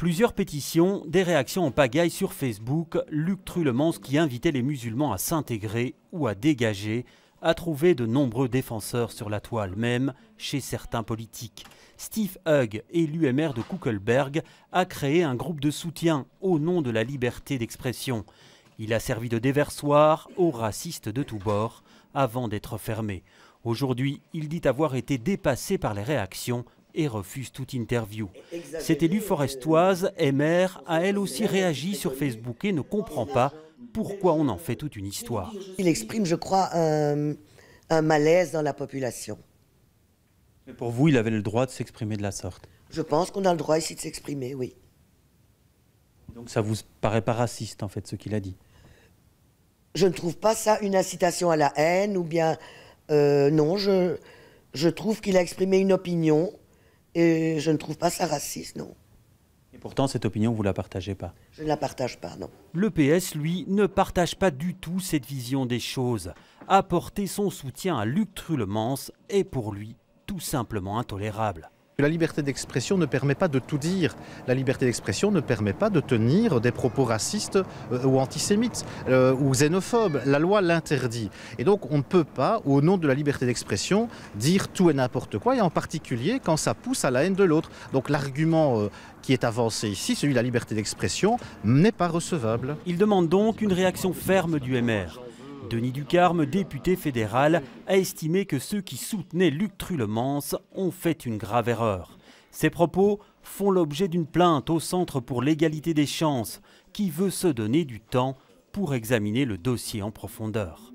Plusieurs pétitions, des réactions en pagaille sur Facebook, Luc Trulemans qui invitait les musulmans à s'intégrer ou à dégager, a trouvé de nombreux défenseurs sur la toile, même chez certains politiques. Steve Hugg, élu maire de Kuckelberg, a créé un groupe de soutien au nom de la liberté d'expression. Il a servi de déversoir aux racistes de tous bords avant d'être fermé. Aujourd'hui, il dit avoir été dépassé par les réactions et refuse toute interview. Cette élue forestoise MR, a elle aussi réagi sur Facebook et ne comprend pas pourquoi on en fait toute une histoire. Il exprime, je crois, un, malaise dans la population. pour vous, il avait le droit de s'exprimer de la sorte Je pense qu'on a le droit ici de s'exprimer, oui. Donc ça vous paraît pas raciste, en fait, ce qu'il a dit Je ne trouve pas ça une incitation à la haine ou bien... Euh, non, je, je trouve qu'il a exprimé une opinion et je ne trouve pas ça raciste, non. Et pourtant, cette opinion, vous ne la partagez pas Je ne la partage pas, non. Le PS, lui, ne partage pas du tout cette vision des choses. Apporter son soutien à Luc Trulemans est pour lui tout simplement intolérable la liberté d'expression ne permet pas de tout dire. La liberté d'expression ne permet pas de tenir des propos racistes euh, ou antisémites euh, ou xénophobes. La loi l'interdit. Et donc on ne peut pas, au nom de la liberté d'expression, dire tout et n'importe quoi, et en particulier quand ça pousse à la haine de l'autre. Donc l'argument euh, qui est avancé ici, celui de la liberté d'expression, n'est pas recevable. Il demande donc une réaction ferme du MR. Denis Ducarme, député fédéral, a estimé que ceux qui soutenaient Luc Trulemans ont fait une grave erreur. Ses propos font l'objet d'une plainte au Centre pour l'égalité des chances, qui veut se donner du temps pour examiner le dossier en profondeur.